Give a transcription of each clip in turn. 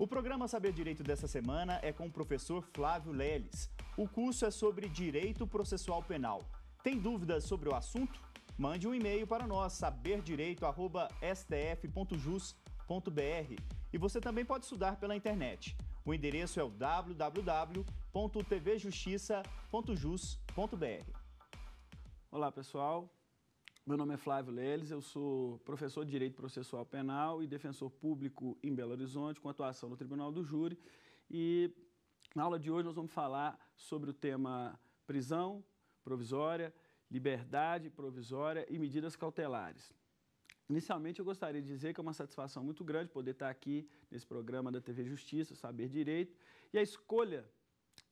O programa Saber Direito dessa semana é com o professor Flávio Leles. O curso é sobre direito processual penal. Tem dúvidas sobre o assunto? Mande um e-mail para nós, saberdireito.stf.jus.br. E você também pode estudar pela internet. O endereço é o www.tvjustiça.jus.br. Olá, pessoal. Meu nome é Flávio Leles, eu sou professor de Direito Processual Penal e defensor público em Belo Horizonte, com atuação no Tribunal do Júri. E na aula de hoje nós vamos falar sobre o tema prisão provisória, liberdade provisória e medidas cautelares. Inicialmente, eu gostaria de dizer que é uma satisfação muito grande poder estar aqui nesse programa da TV Justiça, Saber Direito, e a escolha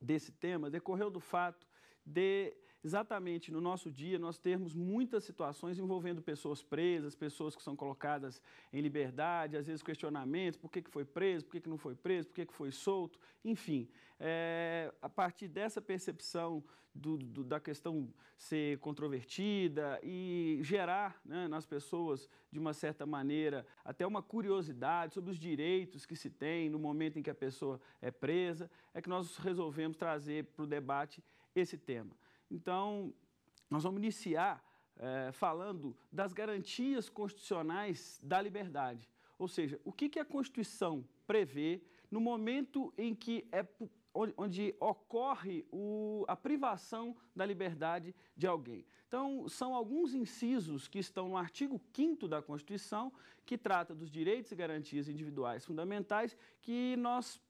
desse tema decorreu do fato de exatamente no nosso dia nós temos muitas situações envolvendo pessoas presas, pessoas que são colocadas em liberdade, às vezes questionamentos, por que, que foi preso, por que, que não foi preso, por que, que foi solto, enfim. É, a partir dessa percepção do, do, da questão ser controvertida e gerar né, nas pessoas, de uma certa maneira, até uma curiosidade sobre os direitos que se tem no momento em que a pessoa é presa, é que nós resolvemos trazer para o debate esse tema. Então, nós vamos iniciar é, falando das garantias constitucionais da liberdade. Ou seja, o que, que a Constituição prevê no momento em que é onde ocorre o, a privação da liberdade de alguém. Então, são alguns incisos que estão no artigo 5 da Constituição, que trata dos direitos e garantias individuais fundamentais, que nós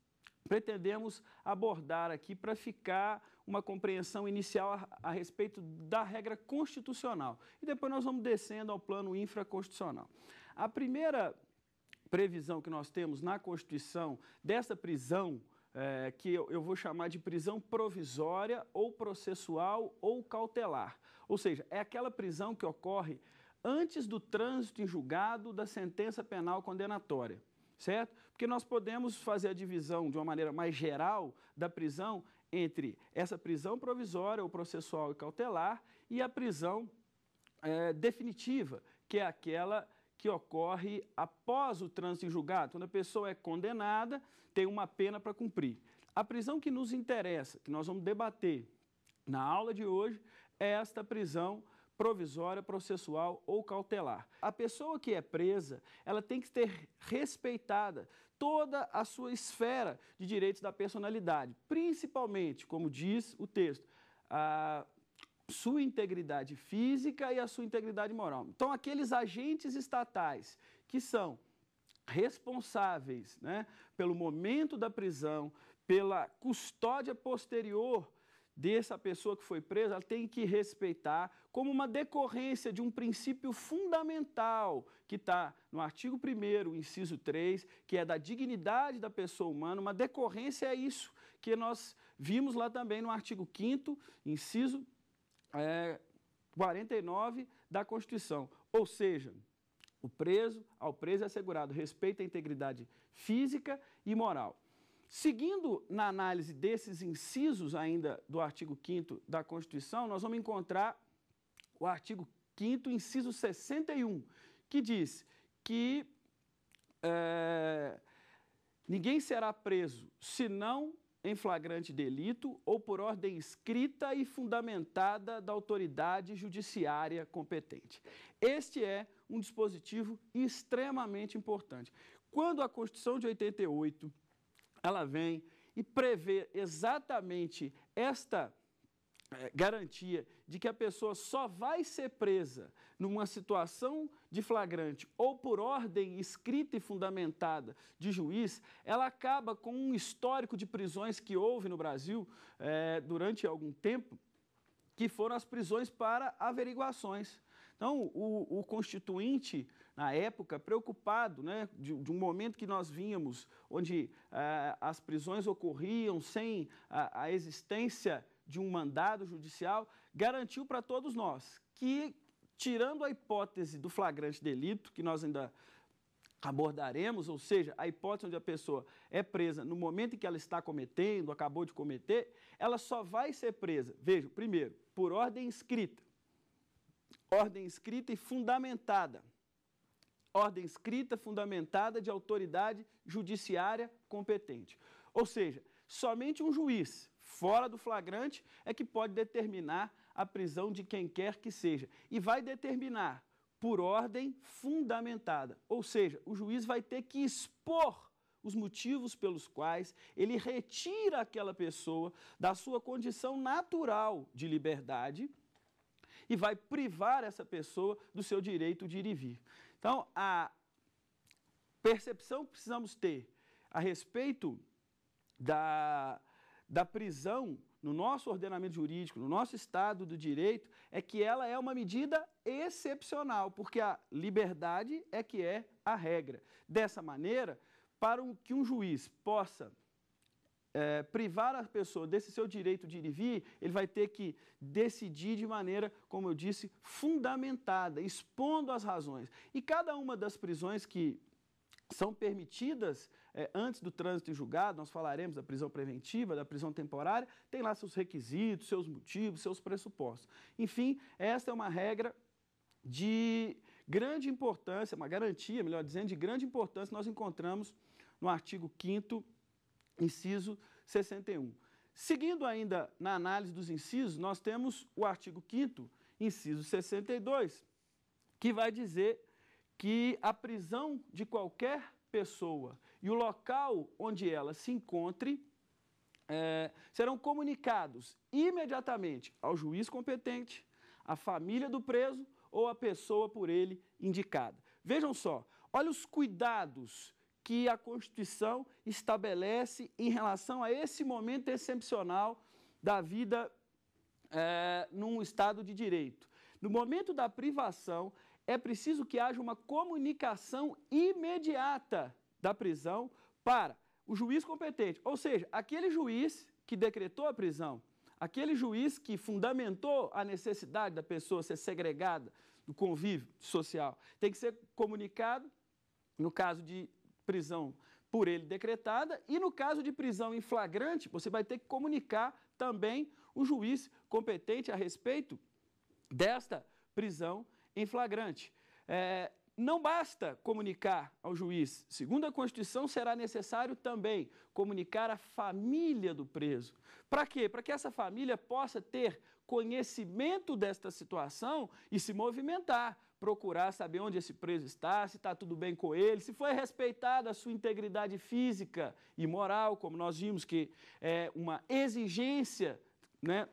pretendemos abordar aqui para ficar uma compreensão inicial a, a, respeito da regra constitucional. E depois nós vamos descendo ao plano infraconstitucional. A primeira previsão que nós temos na Constituição dessa prisão, é, que eu, eu vou chamar de prisão provisória ou processual ou cautelar. Ou seja, é aquela prisão que ocorre antes do trânsito em julgado da sentença penal condenatória certo? Porque nós podemos fazer a divisão de uma maneira mais geral da prisão entre essa prisão provisória ou processual e cautelar e a prisão é, definitiva, que é aquela que ocorre após o trânsito em julgado, quando a pessoa é condenada, tem uma pena para cumprir. A prisão que nos interessa, que nós vamos debater na aula de hoje, é esta prisão provisória, processual ou cautelar. A pessoa que é presa, ela tem que ter respeitada toda a sua esfera de direitos da personalidade, principalmente, como diz o texto, a sua integridade física e a sua integridade moral. Então, aqueles agentes estatais que são responsáveis né, pelo momento da prisão, pela custódia posterior dessa pessoa que foi presa, ela tem que respeitar como uma decorrência de um princípio fundamental que está no artigo 1 inciso 3, que é da dignidade da pessoa humana, uma decorrência é isso que nós vimos lá também no artigo 5 inciso é, 49 da Constituição. Ou seja, o preso, ao preso é assegurado respeito à integridade física e moral. Seguindo na análise desses incisos ainda do artigo 5 da Constituição, nós vamos encontrar o artigo 5 inciso 61, que diz que é, ninguém será preso senão em flagrante delito ou por ordem escrita e fundamentada da autoridade judiciária competente. Este é um dispositivo extremamente importante. Quando a Constituição de 88 ela vem e prevê exatamente esta eh, garantia de que a pessoa só vai ser presa numa situação de flagrante ou por ordem escrita e fundamentada de juiz, ela acaba com um histórico de prisões que houve no Brasil é, durante algum tempo, que foram as prisões para averiguações. Então, o, o constituinte na época, preocupado né, de, de, um momento que nós vínhamos, onde ah, as prisões ocorriam sem a, a, existência de um mandado judicial, garantiu para todos nós que, tirando a hipótese do flagrante delito, que nós ainda abordaremos, ou seja, a hipótese onde a pessoa é presa no momento em que ela está cometendo, acabou de cometer, ela só vai ser presa, veja, primeiro, por ordem escrita. Ordem escrita e fundamentada ordem escrita fundamentada de autoridade judiciária competente. Ou seja, somente um juiz, fora do flagrante, é que pode determinar a prisão de quem quer que seja. E vai determinar por ordem fundamentada. Ou seja, o juiz vai ter que expor os motivos pelos quais ele retira aquela pessoa da sua condição natural de liberdade e vai privar essa pessoa do seu direito de ir e vir. Então, a percepção que precisamos ter a respeito da, da prisão no nosso ordenamento jurídico, no nosso estado do direito, é que ela é uma medida excepcional, porque a liberdade é que é a regra. Dessa maneira, para que um juiz possa é, privar a pessoa desse seu direito de ir e vir, ele vai ter que decidir de maneira, como eu disse, fundamentada, expondo as razões. E cada uma das prisões que são permitidas é, antes do trânsito em julgado, nós falaremos da prisão preventiva, da prisão temporária, tem lá seus requisitos, seus motivos, seus pressupostos. Enfim, esta é uma regra de grande importância, uma garantia, melhor dizendo, de grande importância, nós encontramos no artigo 5 inciso 61. Seguindo ainda na análise dos incisos, nós temos o artigo 5 inciso 62, que vai dizer que a prisão de qualquer pessoa e o local onde ela se encontre é, serão comunicados imediatamente ao juiz competente, à família do preso ou à pessoa por ele indicada. Vejam só, olha os cuidados que a Constituição estabelece em relação a esse momento excepcional da vida é, num Estado de direito. No momento da privação, é preciso que haja uma comunicação imediata da prisão para o juiz competente, ou seja, aquele juiz que decretou a prisão, aquele juiz que fundamentou a necessidade da pessoa ser segregada do convívio social, tem que ser comunicado, no caso de prisão por ele decretada, e no caso de prisão em flagrante, você vai ter que comunicar também o juiz competente a respeito desta prisão em flagrante. É, não basta comunicar ao juiz. Segundo a Constituição, será necessário também comunicar à família do preso. Para quê? Para que essa família possa ter conhecimento desta situação e se movimentar procurar saber onde esse preso está, se está tudo bem com ele, se foi respeitada a sua integridade física e moral, como nós vimos que é uma exigência, né,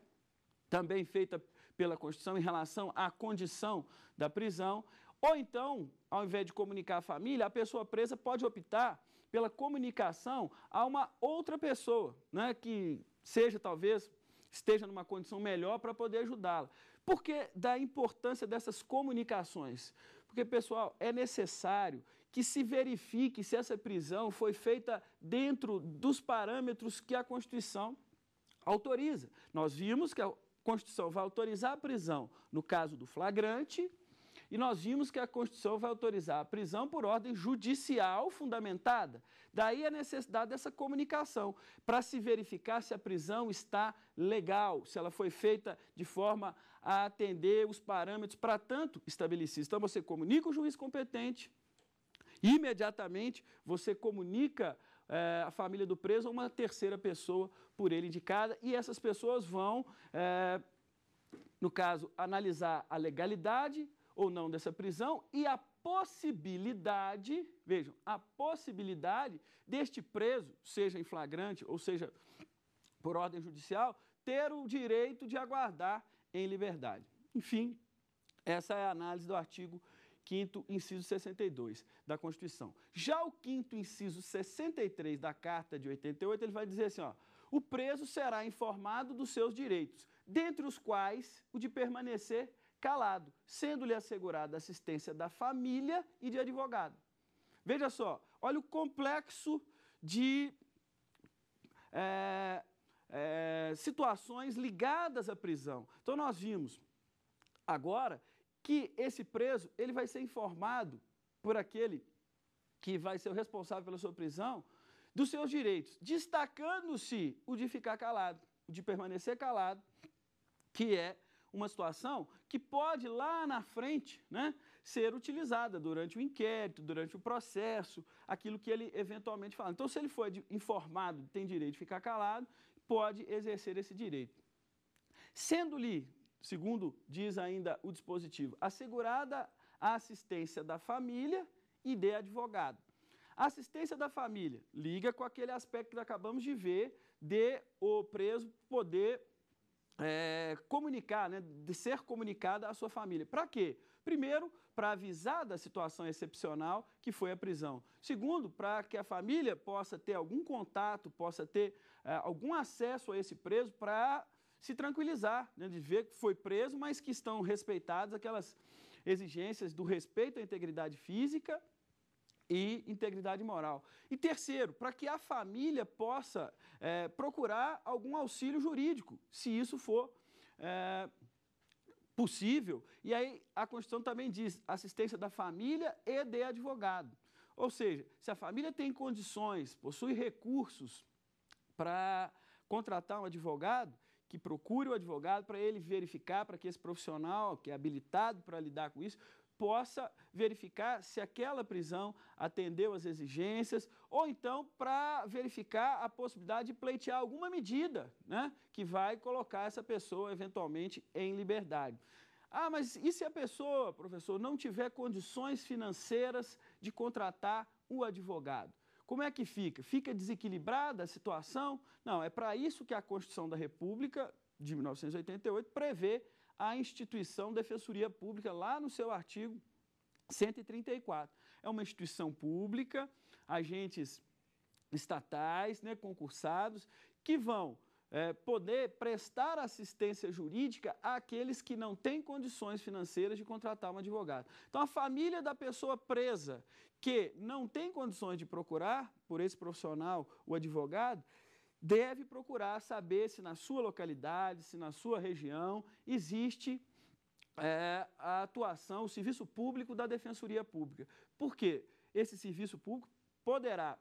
também feita pela Constituição em relação à condição da prisão. Ou então, ao invés de comunicar à família, a pessoa presa pode optar pela comunicação a uma outra pessoa, né, que seja talvez esteja numa condição melhor para poder ajudá-la. Por que da importância dessas comunicações? Porque, pessoal, é necessário que se verifique se essa prisão foi feita dentro dos parâmetros que a Constituição autoriza. Nós vimos que a Constituição vai autorizar a prisão no caso do flagrante e nós vimos que a Constituição vai autorizar a prisão por ordem judicial fundamentada. Daí a necessidade dessa comunicação, para se verificar se a prisão está legal, se ela foi feita de forma a atender os parâmetros para tanto estabelecidos. Então, você comunica o juiz competente, imediatamente você comunica é, a família do preso a uma terceira pessoa por ele indicada, e essas pessoas vão, é, no caso, analisar a legalidade ou não dessa prisão e a possibilidade, vejam, a possibilidade deste preso, seja em flagrante ou seja por ordem judicial, ter o direito de aguardar em liberdade. Enfim, essa é a análise do artigo 5 inciso 62 da Constituição. Já o 5 inciso 63 da Carta de 88, ele vai dizer assim, ó, o preso será informado dos seus direitos, dentre os quais o de permanecer calado, sendo-lhe assegurada a assistência da família e de advogado. Veja só, olha o complexo de é, é, situações ligadas à prisão. Então nós vimos agora que esse preso ele vai ser informado por aquele que vai ser o responsável pela sua prisão dos seus direitos, destacando-se o de ficar calado, o de permanecer calado, que é uma situação que pode lá na frente né, ser utilizada durante o inquérito, durante o processo, aquilo que ele eventualmente fala. Então, se ele for informado, tem direito de ficar calado, pode exercer esse direito. Sendo-lhe, segundo diz ainda o dispositivo, assegurada a assistência da família e de advogado. A assistência da família liga com aquele aspecto que acabamos de ver de o preso poder é, comunicar, né, de ser comunicada à sua família. Para quê? Primeiro, para avisar da situação excepcional que foi a prisão. Segundo, para que a família possa ter algum contato, possa ter é, algum acesso a esse preso para se tranquilizar, né, de ver que foi preso, mas que estão respeitadas aquelas exigências do respeito à integridade física e integridade moral. E terceiro, para que a família possa é, procurar algum auxílio jurídico, se isso for é, possível. E aí a Constituição também diz assistência da família e de advogado. Ou seja, se a família tem condições, possui recursos para contratar um advogado, que procure o advogado para ele verificar, para que esse profissional que é habilitado para lidar com isso, possa verificar se aquela prisão atendeu às exigências, ou então para verificar a possibilidade de pleitear alguma medida né, que vai colocar essa pessoa eventualmente em liberdade. Ah, mas e se a pessoa, professor, não tiver condições financeiras de contratar o advogado? Como é que fica? Fica desequilibrada a situação? Não, é para isso que a Constituição da República de 1988 prevê a instituição Defensoria Pública, lá no seu artigo 134. É uma instituição pública, agentes estatais, né, concursados, que vão é, poder prestar assistência jurídica àqueles que não têm condições financeiras de contratar um advogado. Então, a família da pessoa presa que não tem condições de procurar por esse profissional o advogado deve procurar saber se na sua localidade, se na sua região existe é, a atuação, o serviço público da Defensoria Pública. Porque esse serviço público poderá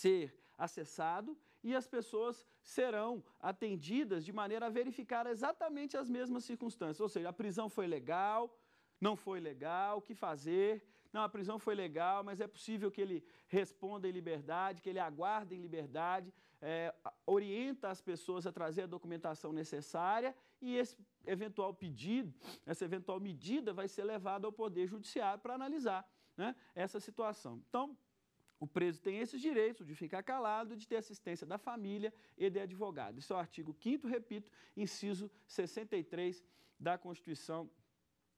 ser acessado e as pessoas serão atendidas de maneira a verificar exatamente as mesmas circunstâncias. Ou seja, a prisão foi legal, não foi legal, o que fazer? Não, a prisão foi legal, mas é possível que ele responda em liberdade, que ele aguarde em liberdade é, orienta as pessoas a trazer a documentação necessária e esse eventual pedido, essa eventual medida vai ser levada ao Poder Judiciário para analisar né, essa situação. Então, o preso tem esses direitos de ficar calado, de ter assistência da família e de advogado. Isso é o artigo 5 repito, inciso 63 da Constituição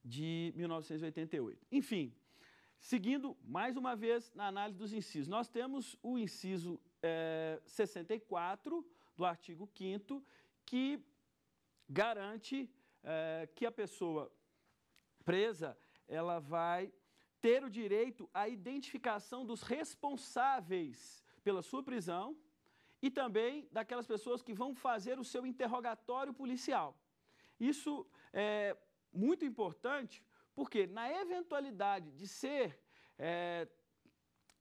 de 1988. Enfim, seguindo mais uma vez na análise dos incisos, nós temos o inciso é, eh, 64 do artigo 5 que garante é, que a pessoa presa ela vai ter o direito à identificação dos responsáveis pela sua prisão e também daquelas pessoas que vão fazer o seu interrogatório policial. Isso é muito importante porque, na eventualidade de ser é,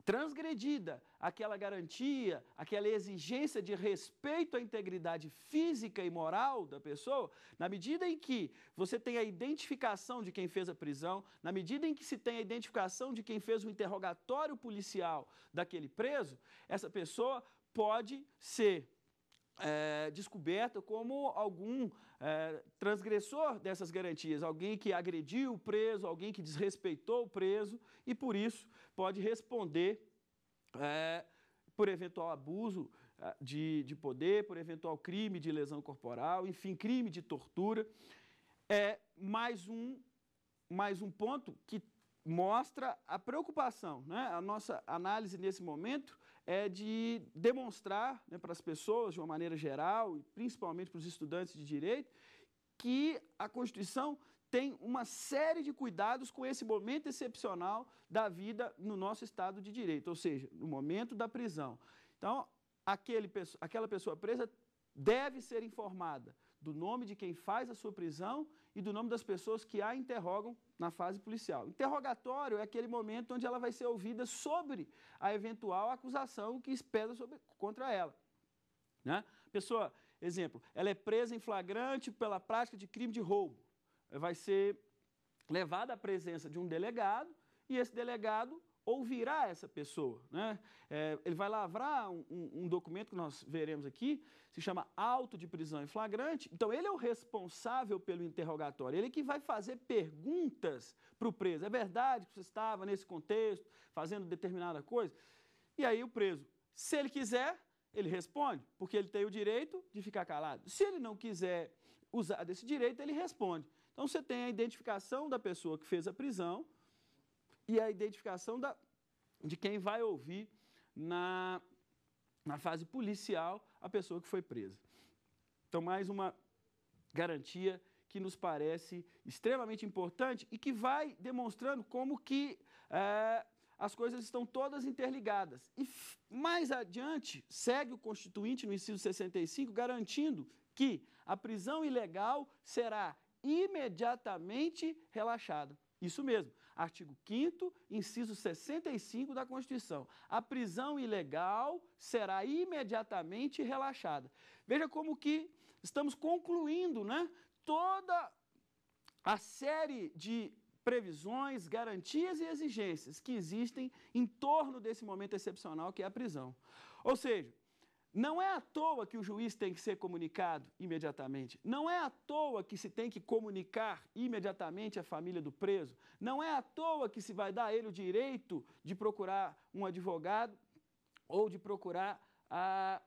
transgredida aquela garantia, aquela exigência de respeito à integridade física e moral da pessoa, na medida em que você tem a identificação de quem fez a prisão, na medida em que se tem a identificação de quem fez o interrogatório policial daquele preso, essa pessoa pode ser é, descoberto como algum é, transgressor dessas garantias, alguém que agrediu o preso, alguém que desrespeitou o preso e, por isso, pode responder é, por eventual abuso é, de, de poder, por eventual crime de lesão corporal, enfim, crime de tortura. É mais um, mais um ponto que mostra a preocupação, né? a nossa análise nesse momento é de demonstrar né, para as pessoas, de uma maneira geral, e principalmente para os estudantes de direito, que a Constituição tem uma série de cuidados com esse momento excepcional da vida no nosso Estado de Direito, ou seja, no momento da prisão. Então, aquele, aquela pessoa presa deve ser informada do nome de quem faz a sua prisão e do nome das pessoas que a interrogam na fase policial. Interrogatório é aquele momento onde ela vai ser ouvida sobre a eventual acusação que pesa sobre, contra ela. Né? Pessoa, exemplo, ela é presa em flagrante pela prática de crime de roubo. Vai ser levada à presença de um delegado e esse delegado ouvirá essa pessoa. Né? É, ele vai lavrar um, um, documento que nós veremos aqui, se chama auto de prisão em flagrante. Então, ele é o responsável pelo interrogatório, ele é que vai fazer perguntas para o preso. É verdade que você estava nesse contexto, fazendo determinada coisa? E aí o preso, se ele quiser, ele responde, porque ele tem o direito de ficar calado. Se ele não quiser usar desse direito, ele responde. Então, você tem a identificação da pessoa que fez a prisão, e a identificação da, de quem vai ouvir na, na fase policial a pessoa que foi presa. Então, mais uma garantia que nos parece extremamente importante e que vai demonstrando como que é, as coisas estão todas interligadas. E mais adiante, segue o Constituinte no inciso 65, garantindo que a prisão ilegal será imediatamente relaxada. Isso mesmo, artigo 5 inciso 65 da Constituição. A prisão ilegal será imediatamente relaxada. Veja como que estamos concluindo, né, toda a série de previsões, garantias e exigências que existem em torno desse momento excepcional que é a prisão. Ou seja, não é à toa que o juiz tem que ser comunicado imediatamente. Não é à toa que se tem que comunicar imediatamente a família do preso. Não é à toa que se vai dar a ele o direito de procurar um advogado ou de procurar a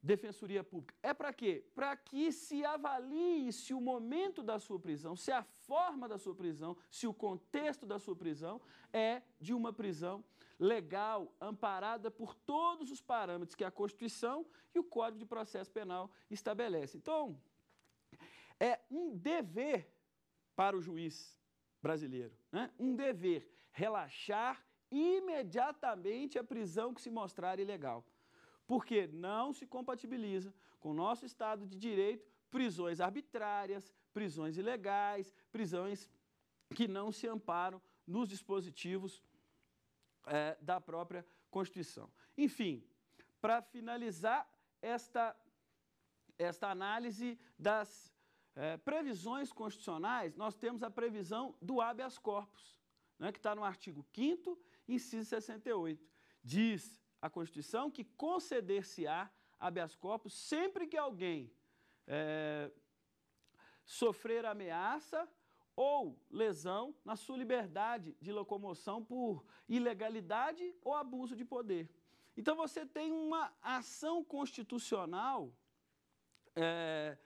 defensoria pública. É para quê? Para que se avalie se o momento da sua prisão, se a forma da sua prisão, se o contexto da sua prisão é de uma prisão legal amparada por todos os parâmetros que a Constituição e o Código de Processo Penal estabelecem. Então, é um dever para o juiz brasileiro, né? um dever relaxar imediatamente a prisão que se mostrar ilegal, porque não se compatibiliza com o nosso Estado de Direito prisões arbitrárias, prisões ilegais, prisões que não se amparam nos dispositivos é, da própria Constituição. Enfim, para finalizar esta, esta análise das é, previsões constitucionais, nós temos a previsão do habeas corpus, né, que está no artigo 5º, inciso 68. Diz a Constituição que conceder-se-á habeas corpus sempre que alguém é, sofrer ameaça ou lesão na sua liberdade de locomoção por ilegalidade ou abuso de poder. Então você tem uma ação constitucional é,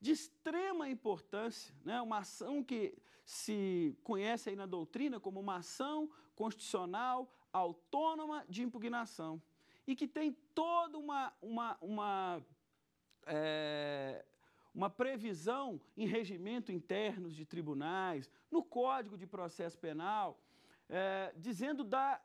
de extrema importância, né? uma ação que se conhece aí na doutrina como uma ação constitucional autônoma de impugnação e que tem toda uma, uma, uma é, uma previsão em regimento internos de tribunais, no Código de Processo Penal, é, dizendo da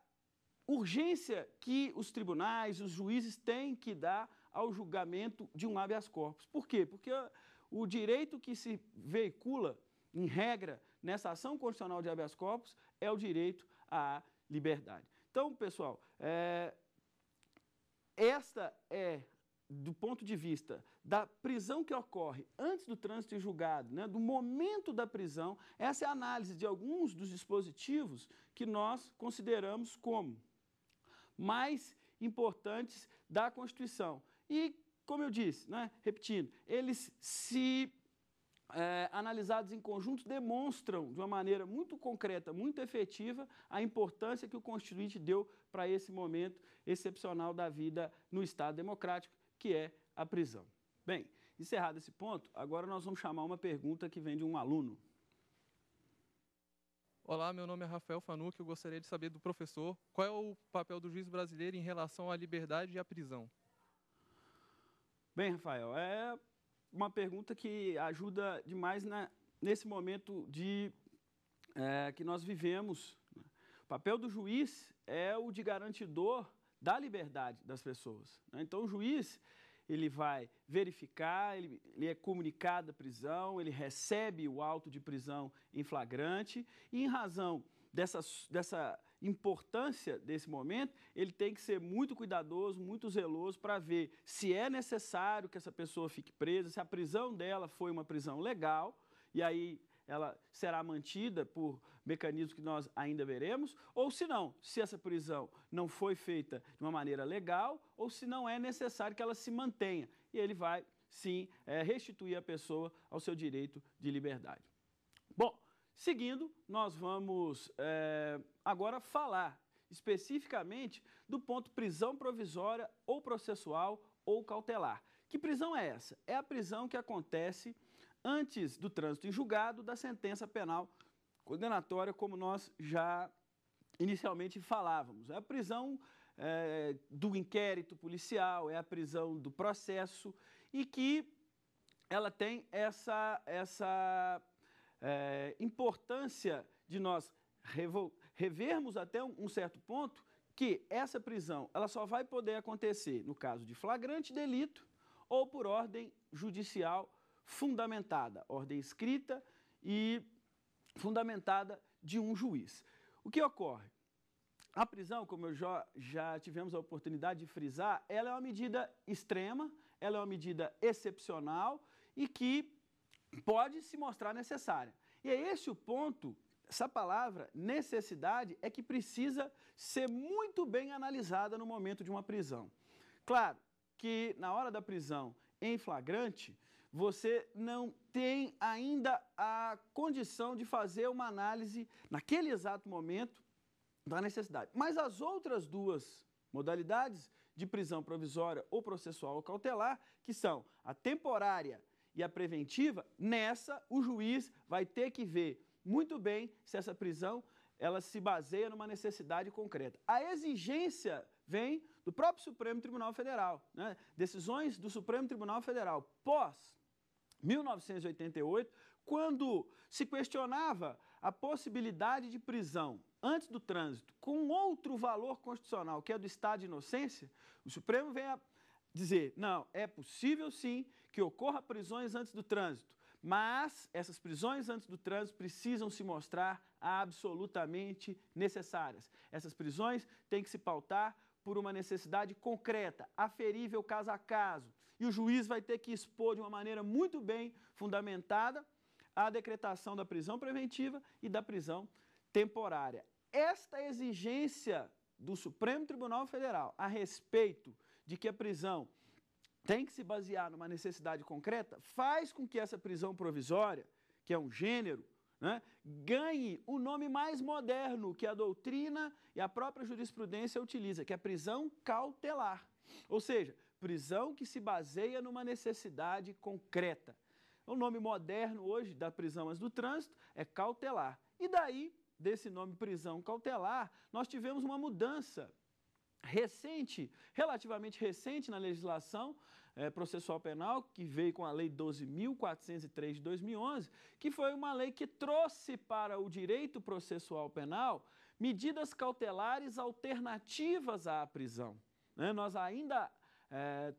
urgência que os tribunais, os juízes têm que dar ao julgamento de um habeas corpus. Por quê? Porque ah, o direito que se veicula, em regra, nessa ação constitucional de habeas corpus é o direito à liberdade. Então, pessoal, é, esta é, do ponto de vista da prisão que ocorre antes do trânsito em julgado, né, do momento da prisão, essa é a análise de alguns dos dispositivos que nós consideramos como mais importantes da Constituição. E, como eu disse, né, repetindo, eles se é, analisados em conjunto demonstram de uma maneira muito concreta, muito efetiva, a importância que o Constituinte deu para esse momento excepcional da vida no Estado Democrático, que é a prisão. Bem, encerrado esse ponto, agora nós vamos chamar uma pergunta que vem de um aluno. Olá, meu nome é Rafael Fanuc. Eu gostaria de saber do professor qual é o papel do juiz brasileiro em relação à liberdade e à prisão. Bem, Rafael, é uma pergunta que ajuda demais na, nesse momento de é, que nós vivemos. O papel do juiz é o de garantidor da liberdade das pessoas. Né? Então, o juiz ele vai verificar, ele, ele, é comunicado a prisão, ele recebe o auto de prisão em flagrante e, em razão dessa, dessa importância desse momento, ele tem que ser muito cuidadoso, muito zeloso para ver se é necessário que essa pessoa fique presa, se a prisão dela foi uma prisão legal, e aí ela será mantida por mecanismos que nós ainda veremos, ou se não, se essa prisão não foi feita de uma maneira legal, ou se não é necessário que ela se mantenha. E ele vai, sim, é, restituir a pessoa ao seu direito de liberdade. Bom, seguindo, nós vamos é, agora falar especificamente do ponto prisão provisória ou processual ou cautelar. Que prisão é essa? É a prisão que acontece antes do trânsito em julgado da sentença penal condenatória, como nós já inicialmente falávamos. É a prisão é, do inquérito policial, é a prisão do processo e que ela tem essa, essa é, importância de nós revermos até um, um certo ponto que essa prisão ela só vai poder acontecer no caso de flagrante delito ou por ordem judicial fundamentada, ordem escrita e fundamentada de um juiz. O que ocorre? A prisão, como eu já, já tivemos a oportunidade de frisar, ela é uma medida extrema, ela é uma medida excepcional e que pode se mostrar necessária. E é esse o ponto, essa palavra necessidade é que precisa ser muito bem analisada no momento de uma prisão. Claro que na hora da prisão em flagrante, você não tem ainda a condição de fazer uma análise naquele exato momento da necessidade. Mas as outras duas modalidades de prisão provisória ou processual ou cautelar, que são a temporária e a preventiva, nessa o juiz vai ter que ver muito bem se essa prisão ela se baseia numa necessidade concreta. A exigência vem do próprio Supremo Tribunal Federal, né? decisões do Supremo Tribunal Federal pós 1988, quando se questionava a possibilidade de prisão antes do trânsito com outro valor constitucional, que é do estado de inocência, o Supremo vem a dizer: não, é possível sim que ocorra prisões antes do trânsito, mas essas prisões antes do trânsito precisam se mostrar absolutamente necessárias. Essas prisões têm que se pautar por uma necessidade concreta, aferível caso a caso, e o juiz vai ter que expor de uma maneira muito bem fundamentada a decretação da prisão preventiva e da prisão temporária. Esta exigência do Supremo Tribunal Federal a respeito de que a prisão tem que se basear numa necessidade concreta faz com que essa prisão provisória, que é um gênero, né, ganhe o um nome mais moderno que a doutrina e a própria jurisprudência utiliza, que é a prisão cautelar. Ou seja, prisão que se baseia numa necessidade concreta. O nome moderno hoje da prisão, mas do trânsito, é cautelar. E daí, desse nome prisão cautelar, nós tivemos uma mudança recente, relativamente recente na legislação é, processual penal, que veio com a Lei 12.403 de 2011, que foi uma lei que trouxe para o direito processual penal medidas cautelares alternativas à prisão. Né? Nós ainda é,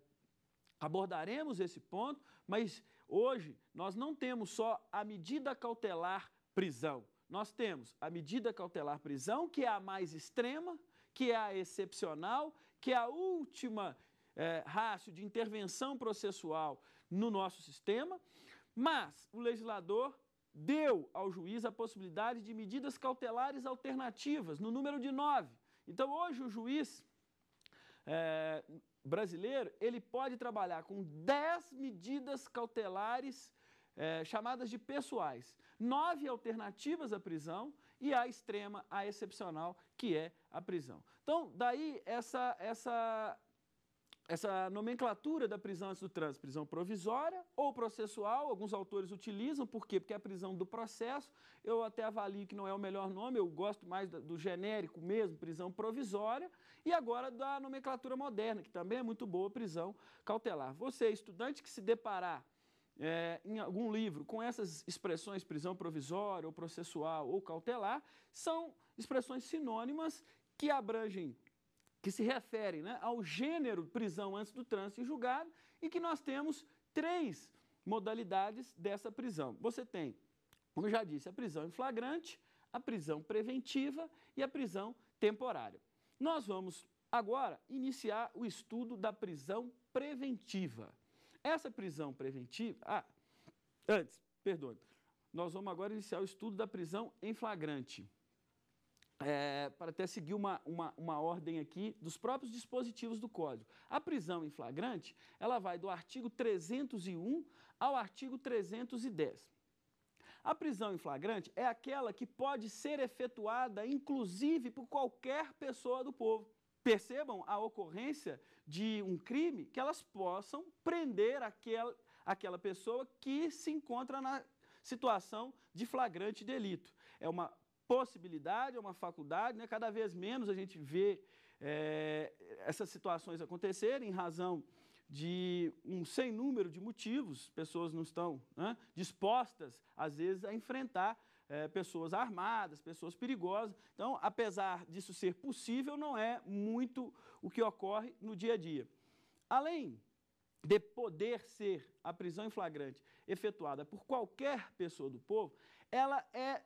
abordaremos esse ponto, mas hoje nós não temos só a medida cautelar prisão. Nós temos a medida cautelar prisão, que é a mais extrema, que é a excepcional, que é a última é, rácio de intervenção processual no nosso sistema, mas o legislador deu ao juiz a possibilidade de medidas cautelares alternativas, no número de nove. Então, hoje, o juiz, é, brasileiro, ele pode trabalhar com 10 medidas cautelares é, chamadas de pessoais, nove alternativas à prisão e a extrema, a excepcional, que é a prisão. Então, daí essa, essa essa nomenclatura da prisão antes do trânsito, prisão provisória ou processual, alguns autores utilizam, por quê? Porque é a prisão do processo, eu até avalio que não é o melhor nome, eu gosto mais do genérico mesmo, prisão provisória, e agora da nomenclatura moderna, que também é muito boa, prisão cautelar. Você, estudante que se deparar é, em algum livro com essas expressões prisão provisória ou processual ou cautelar, são expressões sinônimas que abrangem que se referem né, ao gênero prisão antes do trânsito e julgado, e que nós temos três modalidades dessa prisão. Você tem, como eu já disse, a prisão em flagrante, a prisão preventiva e a prisão temporária. Nós vamos agora iniciar o estudo da prisão preventiva. Essa prisão preventiva. Ah, antes, perdoe. Nós vamos agora iniciar o estudo da prisão em flagrante é, para até seguir uma, uma, uma ordem aqui dos próprios dispositivos do Código. A prisão em flagrante, ela vai do artigo 301 ao artigo 310. A prisão em flagrante é aquela que pode ser efetuada, inclusive, por qualquer pessoa do povo. Percebam a ocorrência de um crime que elas possam prender aquela, aquela pessoa que se encontra na situação de flagrante delito. É uma possibilidade, é uma faculdade, né? cada vez menos a gente vê é, essas situações acontecerem em razão de um sem número de motivos, pessoas não estão né, dispostas, às vezes, a enfrentar é, pessoas armadas, pessoas perigosas. Então, apesar disso ser possível, não é muito o que ocorre no dia a dia. Além de poder ser a prisão em flagrante efetuada por qualquer pessoa do povo, ela é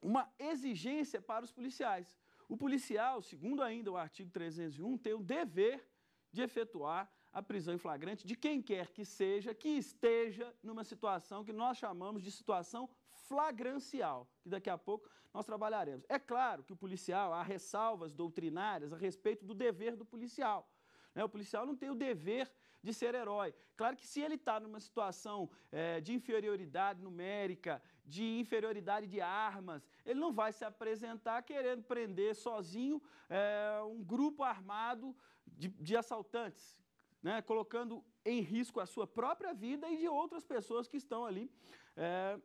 uma exigência para os policiais. O policial, segundo ainda o artigo 301, tem o dever de efetuar a prisão em flagrante de quem quer que seja que esteja numa situação que nós chamamos de situação flagrancial, que daqui a pouco nós trabalharemos. É claro que o policial, há ressalvas doutrinárias a respeito do dever do policial. Né? O policial não tem o dever de ser herói. Claro que se ele está numa situação é, de inferioridade numérica, de inferioridade de armas, ele não vai se apresentar querendo prender sozinho é, um grupo armado de, de assaltantes, né, colocando em risco a sua própria vida e de outras pessoas que estão ali é,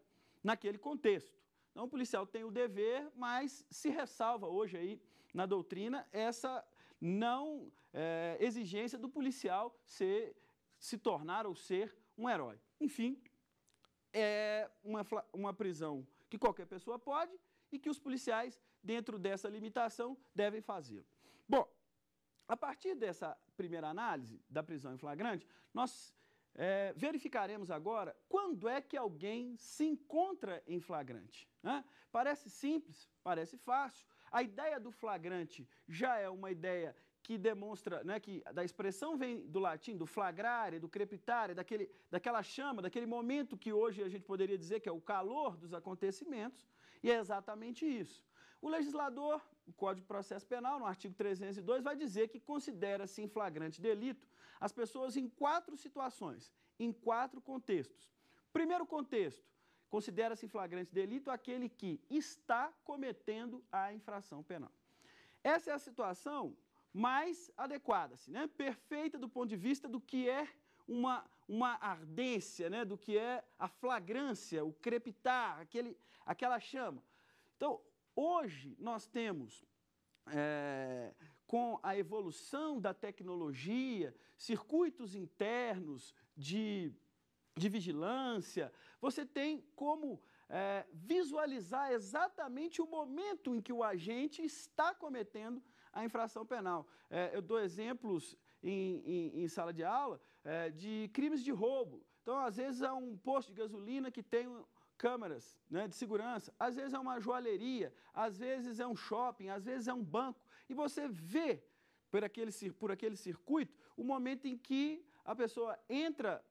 naquele contexto. Então, o policial tem o dever, mas se ressalva hoje aí na doutrina essa não é, exigência do policial ser, se tornar ou ser um herói. Enfim, é uma, uma prisão que qualquer pessoa pode e que os policiais, dentro dessa limitação, devem fazê-lo. Bom, a partir dessa primeira análise da prisão em flagrante, nós é, verificaremos agora quando é que alguém se encontra em flagrante. Né? Parece simples, parece fácil. A ideia do flagrante já é uma ideia que demonstra, né, que da expressão vem do latim, do flagrare, do crepitare, daquele, daquela chama, daquele momento que hoje a gente poderia dizer que é o calor dos acontecimentos, e é exatamente isso. O legislador, o Código de Processo Penal, no artigo 302, vai dizer que considera-se em flagrante delito as pessoas em quatro situações, em quatro contextos. Primeiro contexto, considera-se em flagrante delito aquele que está cometendo a infração penal. Essa é a situação mais adequada-se, né? perfeita do ponto de vista do que é uma, uma ardência, né? do que é a flagrância, o crepitar, aquele, aquela chama. Então, hoje nós temos, é, com a evolução da tecnologia, circuitos internos de, de vigilância, você tem como é, visualizar exatamente o momento em que o agente está cometendo a infração penal. É, eu dou exemplos em, em, em sala de aula é, de crimes de roubo. Então, às vezes, há um posto de gasolina que tem câmeras né, de segurança, às vezes é uma joalheria, às vezes é um shopping, às vezes é um banco. E você vê por aquele, por aquele circuito o momento em que a pessoa entra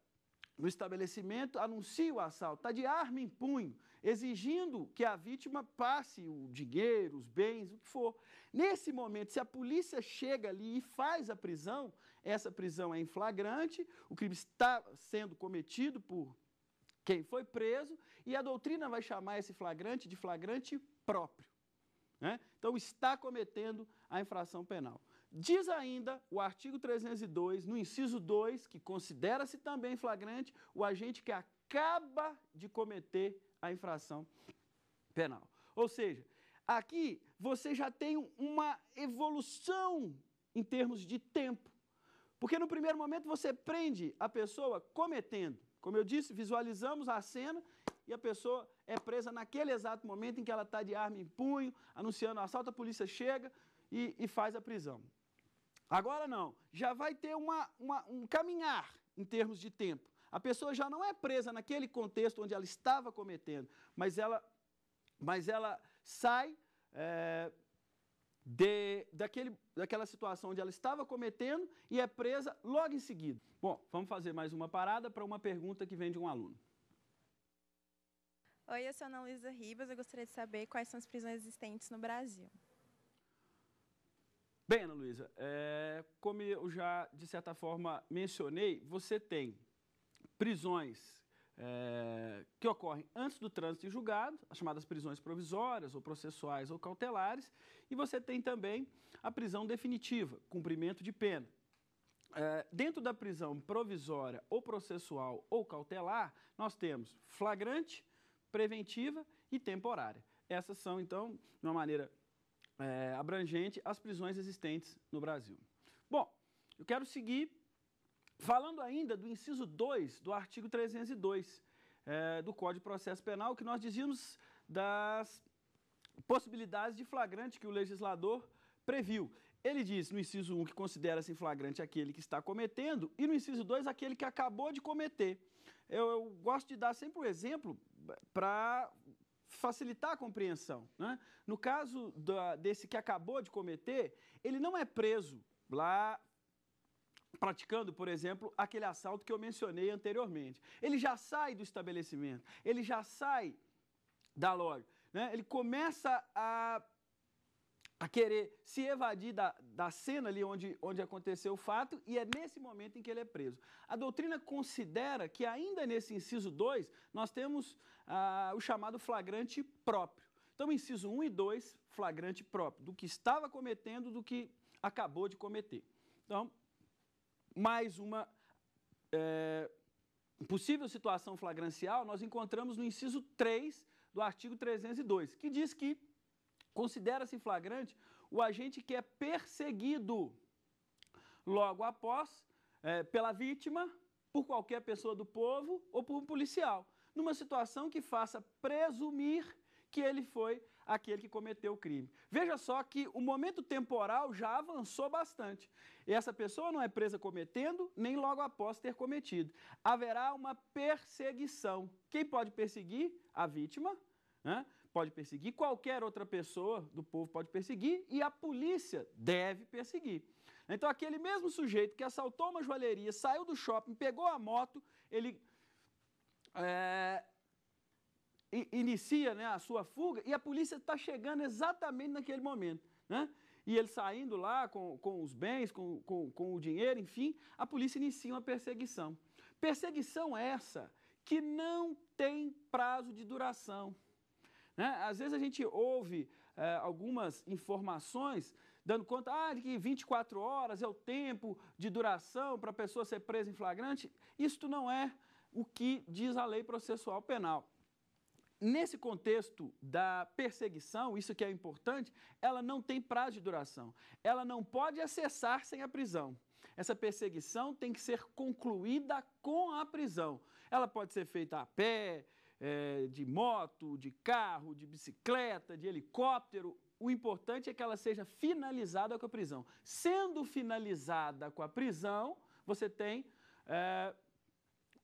no estabelecimento, anuncia o assalto, está de arma em punho exigindo que a vítima passe o dinheiro, os bens, o que for. Nesse momento, se a polícia chega ali e faz a prisão, essa prisão é em flagrante, o crime está sendo cometido por quem foi preso, e a doutrina vai chamar esse flagrante de flagrante próprio. Né? Então, está cometendo a infração penal. Diz ainda o artigo 302, no inciso 2, que considera-se também flagrante o agente que acaba de cometer a infração penal. Ou seja, aqui você já tem uma evolução em termos de tempo. Porque no primeiro momento você prende a pessoa cometendo. Como eu disse, visualizamos a cena e a pessoa é presa naquele exato momento em que ela está de arma em punho, anunciando o assalto, a polícia chega e, e, faz a prisão. Agora não, já vai ter uma, uma, um caminhar em termos de tempo. A pessoa já não é presa naquele contexto onde ela estava cometendo, mas ela, mas ela sai é, de, daquele, daquela situação onde ela estava cometendo e é presa logo em seguida. Bom, vamos fazer mais uma parada para uma pergunta que vem de um aluno. Oi, eu sou Ana Luísa Ribas. Eu gostaria de saber quais são as prisões existentes no Brasil. Bem, Ana Luísa, é, como eu já, de certa forma, mencionei, você tem prisões é, que ocorrem antes do trânsito em julgado, as chamadas prisões provisórias ou processuais ou cautelares, e você tem também a prisão definitiva, cumprimento de pena. É, dentro da prisão provisória ou processual ou cautelar, nós temos flagrante, preventiva e temporária. Essas são, então, de uma maneira é, abrangente, as prisões existentes no Brasil. Bom, eu quero seguir Falando ainda do inciso 2 do artigo 302 é, do Código de Processo Penal, que nós dizíamos das possibilidades de flagrante que o legislador previu. Ele diz no inciso 1 que considera-se em flagrante aquele que está cometendo e no inciso 2 aquele que acabou de cometer. Eu, eu gosto de dar sempre o um exemplo para facilitar a compreensão. Né? No caso da, desse que acabou de cometer, ele não é preso lá praticando, por exemplo, aquele assalto que eu mencionei anteriormente. Ele já sai do estabelecimento, ele já sai da loja, né? ele começa a, a querer se evadir da, da cena ali onde, onde aconteceu o fato e é nesse momento em que ele é preso. A doutrina considera que ainda nesse inciso 2 nós temos ah, o chamado flagrante próprio. Então, inciso 1 um e 2, flagrante próprio, do que estava cometendo, do que acabou de cometer. Então, mais uma é, possível situação flagrancial nós encontramos no inciso 3 do artigo 302, que diz que considera-se flagrante o agente que é perseguido logo após é, pela vítima, por qualquer pessoa do povo ou por um policial, numa situação que faça presumir que ele foi aquele que cometeu o crime. Veja só que o momento temporal já avançou bastante. E essa pessoa não é presa cometendo, nem logo após ter cometido. Haverá uma perseguição. Quem pode perseguir? A vítima. Né? Pode perseguir qualquer outra pessoa do povo, pode perseguir, e a polícia deve perseguir. Então, aquele mesmo sujeito que assaltou uma joalheria, saiu do shopping, pegou a moto, ele é, inicia né, a sua fuga e a polícia está chegando exatamente naquele momento. Né? E ele saindo lá com, com os bens, com, com, com o dinheiro, enfim, a polícia inicia uma perseguição. Perseguição essa que não tem prazo de duração. Né? Às vezes a gente ouve é, algumas informações dando conta ah, que 24 horas é o tempo de duração para a pessoa ser presa em flagrante. Isto não é o que diz a lei processual penal nesse contexto da perseguição, isso que é importante, ela não tem prazo de duração. Ela não pode acessar sem a prisão. Essa perseguição tem que ser concluída com a prisão. Ela pode ser feita a pé, é, de moto, de carro, de bicicleta, de helicóptero. O importante é que ela seja finalizada com a prisão. Sendo finalizada com a prisão, você tem é,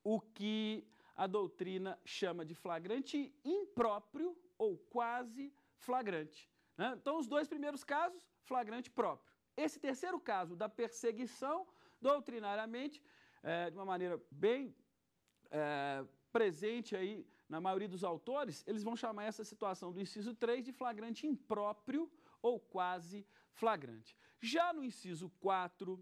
o que a doutrina chama de flagrante impróprio ou quase flagrante. Né? Então, os dois primeiros casos, flagrante próprio. Esse terceiro caso da perseguição, doutrinariamente, é, de uma maneira bem é, presente aí na maioria dos autores, eles vão chamar essa situação do inciso 3 de flagrante impróprio ou quase flagrante. Já no inciso 4,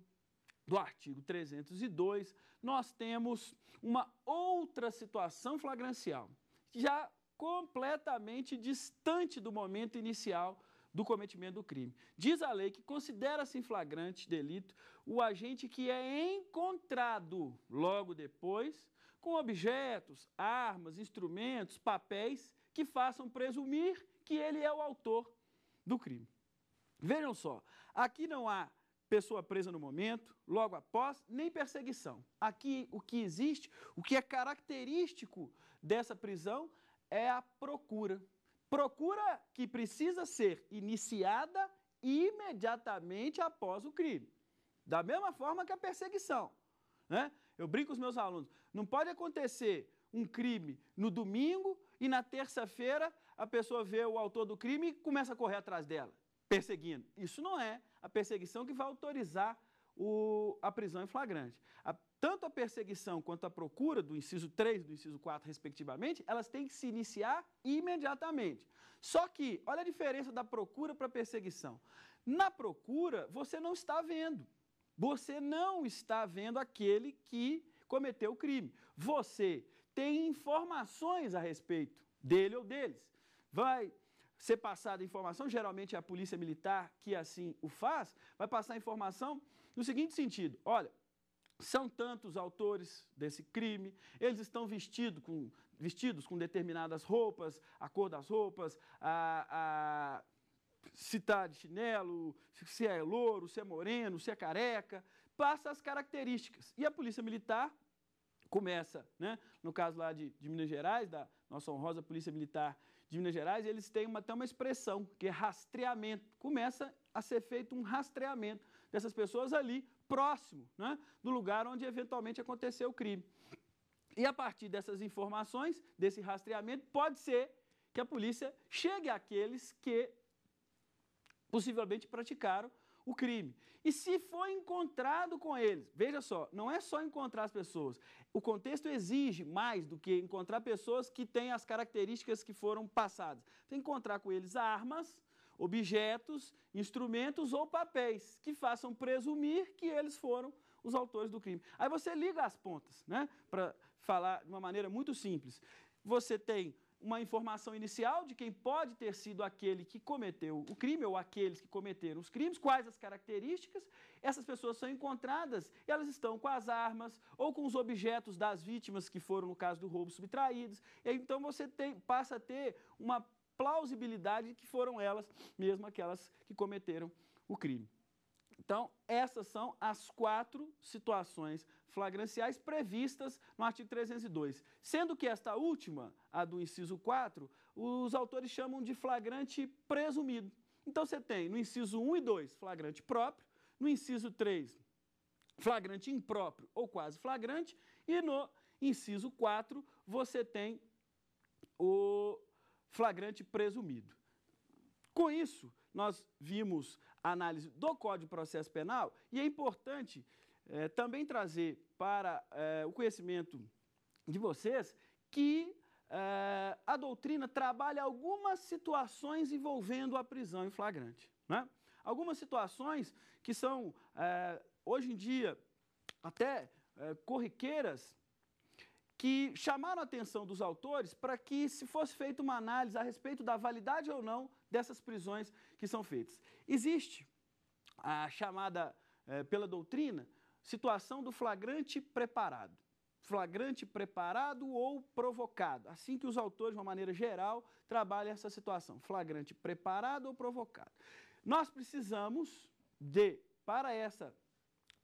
do artigo 302, nós temos uma outra situação flagrancial, já completamente distante do momento inicial do cometimento do crime. Diz a lei que considera-se em flagrante delito o agente que é encontrado logo depois com objetos, armas, instrumentos, papéis que façam presumir que ele é o autor do crime. Vejam só, aqui não há pessoa presa no momento, logo após, nem perseguição. Aqui o que existe, o que é característico dessa prisão é a procura. Procura que precisa ser iniciada imediatamente após o crime. Da mesma forma que a perseguição. Né? Eu brinco com os meus alunos, não pode acontecer um crime no domingo e na terça-feira a pessoa vê o autor do crime e começa a correr atrás dela, perseguindo. Isso não é a perseguição que vai autorizar o, a prisão em flagrante. A, tanto a perseguição quanto a procura, do inciso 3 do inciso 4, respectivamente, elas têm que se iniciar imediatamente. Só que, olha a diferença da procura para a perseguição. Na procura, você não está vendo. Você não está vendo aquele que cometeu o crime. Você tem informações a respeito dele ou deles. Vai ser passada informação, geralmente é a polícia militar que assim o faz, vai passar informação no seguinte sentido: olha, são tantos autores desse crime, eles estão vestido com, vestidos com determinadas roupas, a cor das roupas, a, a se está de chinelo, se é louro, se é moreno, se é careca, passa as características. E a polícia militar começa, né? no caso lá de, de Minas Gerais, da nossa honrosa polícia militar de Minas Gerais, eles têm uma, até uma expressão, que é rastreamento. Começa a ser feito um rastreamento dessas pessoas ali, próximo né, do lugar onde eventualmente aconteceu o crime. E a partir dessas informações, desse rastreamento, pode ser que a polícia chegue àqueles que possivelmente praticaram o crime. E se for encontrado com eles, veja só, não é só encontrar as pessoas. O contexto exige mais do que encontrar pessoas que têm as características que foram passadas. Tem que encontrar com eles armas, objetos, instrumentos ou papéis que façam presumir que eles foram os autores do crime. Aí você liga as pontas, né? Para falar de uma maneira muito simples. Você tem uma informação inicial de quem pode ter sido aquele que cometeu o crime ou aqueles que cometeram os crimes, quais as características. Essas pessoas são encontradas, elas estão com as armas ou com os objetos das vítimas que foram, no caso do roubo, subtraídos. Então você tem, passa a ter uma plausibilidade de que foram elas mesmo aquelas que cometeram o crime. Então, essas são as quatro situações flagranciais previstas no artigo 302. Sendo que esta última, a do inciso 4, os autores chamam de flagrante presumido. Então você tem no inciso 1 e 2 flagrante próprio, no inciso 3 flagrante impróprio ou quase flagrante e no inciso 4 você tem o flagrante presumido. Com isso, nós vimos a análise do Código de Processo Penal e é importante é, também trazer para é, o conhecimento de vocês que é, a doutrina trabalha algumas situações envolvendo a prisão em flagrante. Né? Algumas situações que são, é, hoje em dia, até é, corriqueiras, que chamaram a atenção dos autores para que se fosse feita uma análise a respeito da validade ou não dessas prisões que são feitas. Existe a chamada é, pela doutrina Situação do flagrante preparado. Flagrante preparado ou provocado. Assim que os autores, de uma maneira geral, trabalham essa situação. Flagrante preparado ou provocado. Nós precisamos de, para essa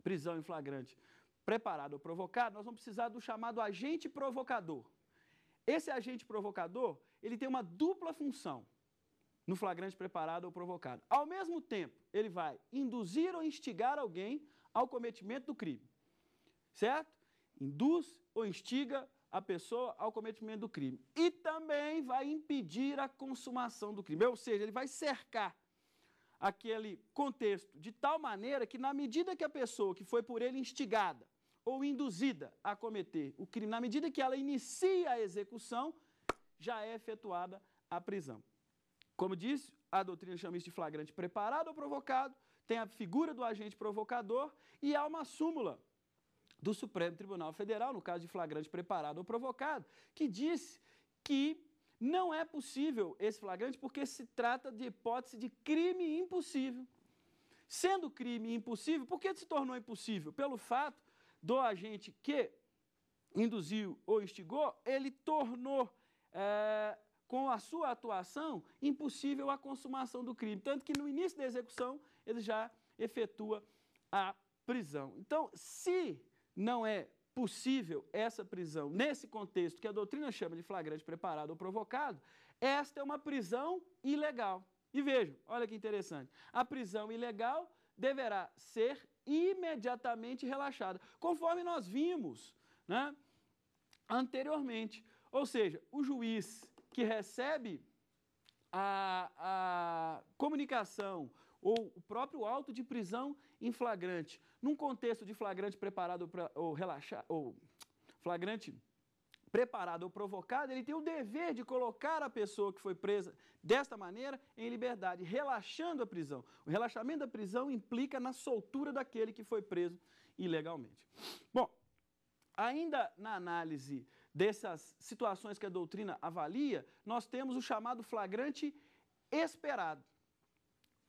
prisão em flagrante preparado ou provocado, nós vamos precisar do chamado agente provocador. Esse agente provocador, ele tem uma dupla função no flagrante preparado ou provocado. Ao mesmo tempo, ele vai induzir ou instigar alguém ao cometimento do crime. Certo? Induz ou instiga a pessoa ao cometimento do crime. E também vai impedir a consumação do crime. Ou seja, ele vai cercar aquele contexto de tal maneira que, na medida que a pessoa que foi por ele instigada ou induzida a cometer o crime, na medida que ela inicia a execução, já é efetuada a prisão. Como disse, a doutrina chama isso de flagrante preparado ou provocado tem a figura do agente provocador e há uma súmula do Supremo Tribunal Federal, no caso de flagrante preparado ou provocado, que diz que não é possível esse flagrante porque se trata de hipótese de crime impossível. Sendo crime impossível, por que se tornou impossível? Pelo fato do agente que induziu ou instigou, ele tornou é, com a sua atuação impossível a consumação do crime. Tanto que no início da execução ele já efetua a prisão. Então, se não é possível essa prisão nesse contexto que a doutrina chama de flagrante preparado ou provocado, esta é uma prisão ilegal. E vejam, olha que interessante. A prisão ilegal deverá ser imediatamente relaxada, conforme nós vimos né, anteriormente. Ou seja, o juiz que recebe a, a comunicação, ou o próprio auto de prisão em flagrante. Num contexto de flagrante preparado para ou relaxar ou flagrante preparado ou provocado, ele tem o dever de colocar a pessoa que foi presa desta maneira em liberdade, relaxando a prisão. O relaxamento da prisão implica na soltura daquele que foi preso ilegalmente. Bom, ainda na análise dessas situações que a doutrina avalia, nós temos o chamado flagrante esperado.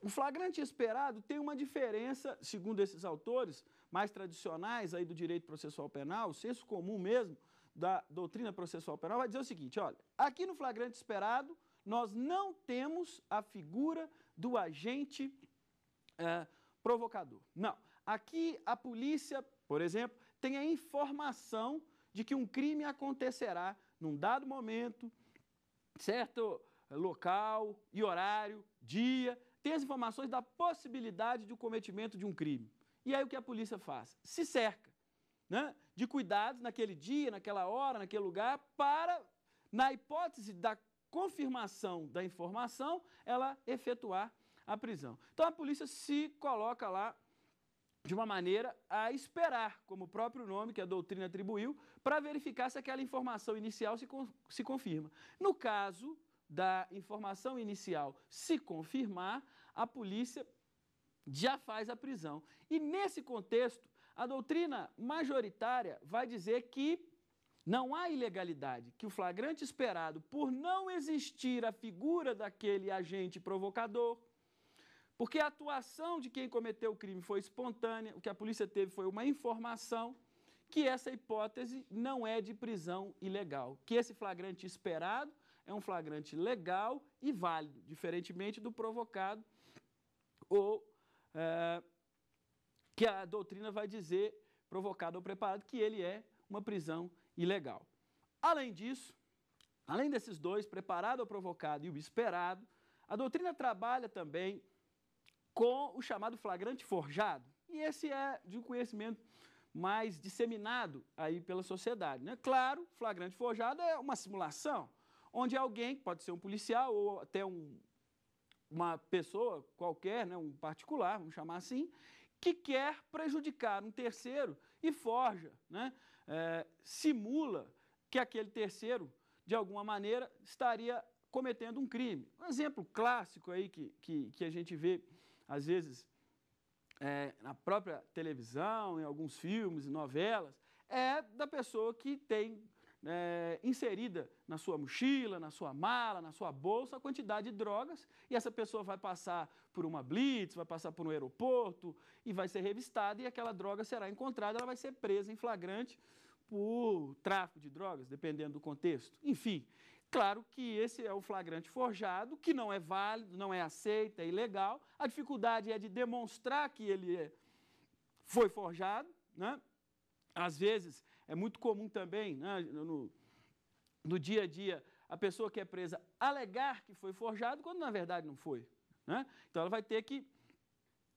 O flagrante esperado tem uma diferença, segundo esses autores mais tradicionais aí do direito processual penal, o senso comum mesmo da doutrina processual penal, vai dizer o seguinte, olha, aqui no flagrante esperado nós não temos a figura do agente é, provocador. Não, aqui a polícia, por exemplo, tem a informação de que um crime acontecerá num dado momento, certo local e horário, dia, tem as informações da possibilidade de o cometimento de um crime. E aí o que a polícia faz? Se cerca né, de cuidados naquele dia, naquela hora, naquele lugar, para, na hipótese da confirmação da informação, ela efetuar a prisão. Então a polícia se coloca lá de uma maneira a esperar, como o próprio nome que a doutrina atribuiu, para verificar se aquela informação inicial se, con se confirma. No caso da informação inicial se confirmar, a polícia já faz a prisão. E nesse contexto, a doutrina majoritária vai dizer que não há ilegalidade, que o flagrante esperado, por não existir a figura daquele agente provocador, porque a atuação de quem cometeu o crime foi espontânea, o que a polícia teve foi uma informação que essa hipótese não é de prisão ilegal, que esse flagrante esperado é um flagrante legal e válido, diferentemente do provocado ou é, que a doutrina vai dizer, provocado ou preparado, que ele é uma prisão ilegal. Além disso, além desses dois, preparado ou provocado e o esperado, a doutrina trabalha também com o chamado flagrante forjado. E esse é de um conhecimento mais disseminado aí pela sociedade. Né? Claro, flagrante forjado é uma simulação onde alguém, pode ser um policial ou até um, uma pessoa qualquer, né, um particular, vamos chamar assim, que quer prejudicar um terceiro e forja, né, é, simula que aquele terceiro, de alguma maneira, estaria cometendo um crime. Um exemplo clássico aí que, que, que a gente vê, às vezes, é, na própria televisão, em alguns filmes, e novelas, é da pessoa que tem é, inserida na sua mochila, na sua mala, na sua bolsa, a quantidade de drogas, e essa pessoa vai passar por uma blitz, vai passar por um aeroporto e vai ser revistada, e aquela droga será encontrada, ela vai ser presa em flagrante por tráfico de drogas, dependendo do contexto. Enfim, claro que esse é o flagrante forjado, que não é válido, não é aceito, é ilegal. A dificuldade é de demonstrar que ele é, foi forjado, né? Às vezes é muito comum também, né, no, no dia a dia, a pessoa que é presa alegar que foi forjado, quando na verdade não foi. Né? Então ela vai ter que,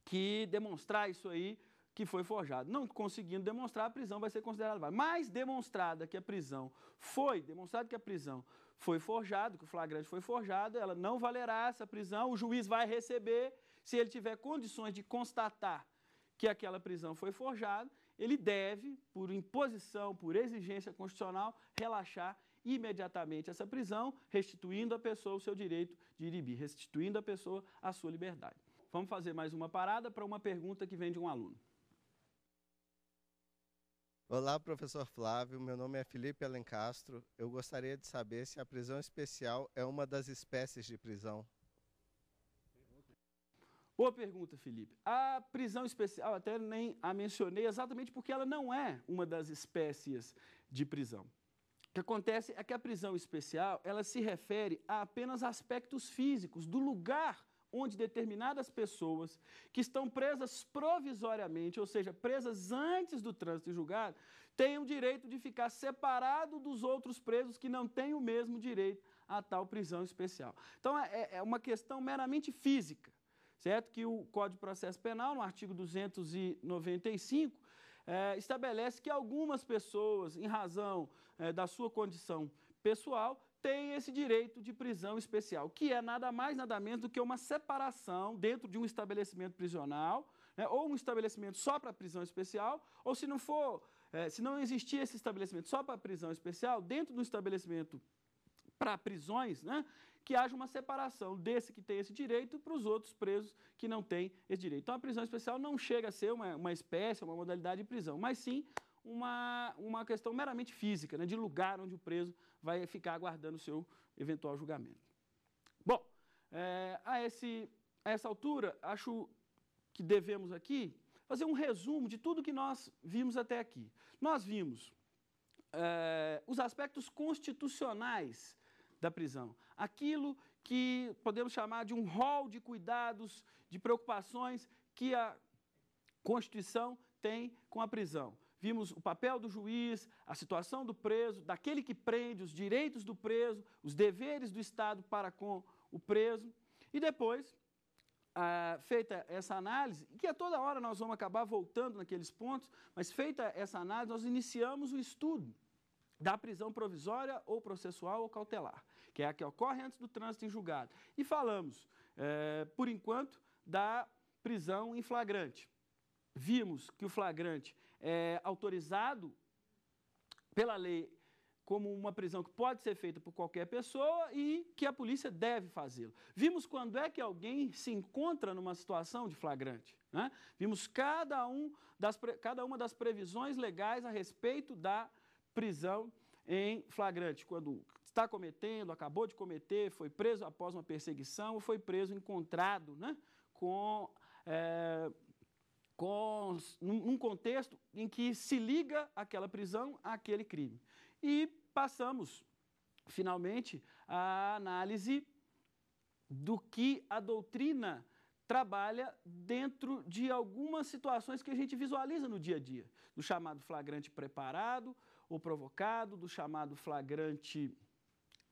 que demonstrar isso aí que foi forjado. Não conseguindo demonstrar, a prisão vai ser considerada válida. Mas demonstrada que a prisão foi, demonstrado que a prisão foi forjado, que o flagrante foi forjado, ela não valerá essa prisão, o juiz vai receber, se ele tiver condições de constatar que aquela prisão foi forjada, ele deve, por imposição, por exigência constitucional, relaxar imediatamente essa prisão, restituindo à pessoa o seu direito de iribir, restituindo à pessoa a sua liberdade. Vamos fazer mais uma parada para uma pergunta que vem de um aluno. Olá, professor Flávio. Meu nome é Felipe Alencastro. Eu gostaria de saber se a prisão especial é uma das espécies de prisão. Boa pergunta, Felipe. A prisão especial, até nem a mencionei exatamente porque ela não é uma das espécies de prisão. O que acontece é que a prisão especial, ela se refere a apenas aspectos físicos do lugar onde determinadas pessoas que estão presas provisoriamente, ou seja, presas antes do trânsito em julgado, têm o direito de ficar separado dos outros presos que não têm o mesmo direito a tal prisão especial. Então, é, é uma questão meramente física certo? Que o Código de Processo Penal, no artigo 295, é, estabelece que algumas pessoas, em razão é, da sua condição pessoal, têm esse direito de prisão especial, que é nada mais, nada menos do que uma separação dentro de um estabelecimento prisional, né, ou um estabelecimento só para prisão especial, ou se não for, é, se não existir esse estabelecimento só para prisão especial, dentro do estabelecimento para prisões, né, que haja uma separação desse que tem esse direito para os outros presos que não têm esse direito. Então, a prisão especial não chega a ser uma, uma espécie, uma modalidade de prisão, mas sim uma, uma questão meramente física, né, de lugar onde o preso vai ficar aguardando o seu eventual julgamento. Bom, é, a, esse, a essa altura, acho que devemos aqui fazer um resumo de tudo que nós vimos até aqui. Nós vimos é, os aspectos constitucionais da prisão. Aquilo que podemos chamar de um rol de cuidados, de preocupações que a Constituição tem com a prisão. Vimos o papel do juiz, a situação do preso, daquele que prende, os direitos do preso, os deveres do Estado para com o preso. E depois, ah, feita essa análise, que a toda hora nós vamos acabar voltando naqueles pontos, mas feita essa análise, nós iniciamos o estudo da prisão provisória ou processual ou cautelar, que é a que ocorre antes do trânsito em julgado. E falamos, é, por enquanto, da prisão em flagrante. Vimos que o flagrante é autorizado pela lei como uma prisão que pode ser feita por qualquer pessoa e que a polícia deve fazê-lo. Vimos quando é que alguém se encontra numa situação de flagrante. Né? Vimos cada, um das, cada uma das previsões legais a respeito da prisão prisão em flagrante, quando está cometendo, acabou de cometer, foi preso após uma perseguição ou foi preso encontrado né, com, é, com, num contexto em que se liga aquela prisão àquele crime. E passamos, finalmente, à análise do que a doutrina trabalha dentro de algumas situações que a gente visualiza no dia a dia, do chamado flagrante preparado, o provocado, do chamado flagrante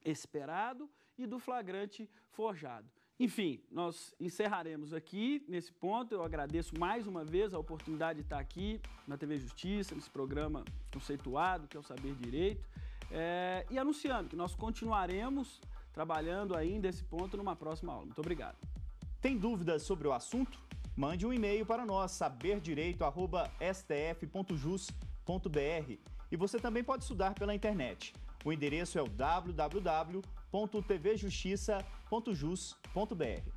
esperado e do flagrante forjado. Enfim, nós encerraremos aqui nesse ponto. Eu agradeço mais uma vez a oportunidade de estar aqui na TV Justiça, nesse programa conceituado que é o Saber Direito, é, e anunciando que nós continuaremos trabalhando ainda esse ponto numa próxima aula. Muito obrigado. Tem dúvidas sobre o assunto? Mande um e-mail para nós, saberdireito.stf.jus.br. E você também pode estudar pela internet. O endereço é o www.tvjustiça.jus.br.